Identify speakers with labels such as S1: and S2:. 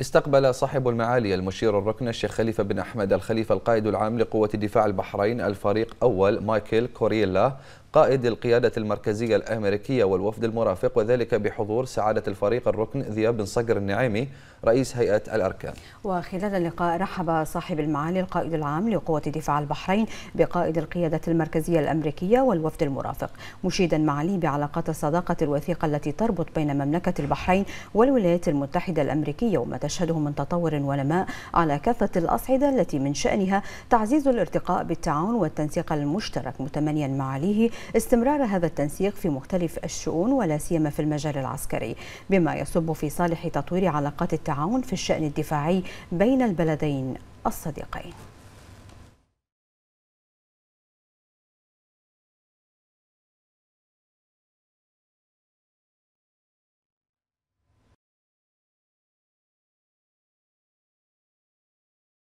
S1: استقبل صاحب المعالي المشير الركن الشيخ خليفة بن أحمد الخليفة القائد العام لقوة الدفاع البحرين الفريق أول مايكل كوريلا قائد القيادة المركزية الأمريكية والوفد المرافق وذلك بحضور سعادة الفريق الركن ذياب بن صقر النعيمي رئيس هيئة الأركان
S2: وخلال اللقاء رحب صاحب المعالي القائد العام لقوة دفاع البحرين بقائد القيادة المركزية الأمريكية والوفد المرافق مشيدا معاليه بعلاقات الصداقة الوثيقة التي تربط بين مملكة البحرين والولايات المتحدة الأمريكية وما تشهده من تطور ونماء على كافة الأصعدة التي من شأنها تعزيز الارتقاء بالتعاون والتنسيق المشترك متمنيا معاليه استمرار هذا التنسيق في مختلف الشؤون ولا سيما في المجال العسكري بما يصب في صالح تطوير
S3: علاقات التعاون في الشأن الدفاعي بين البلدين الصديقين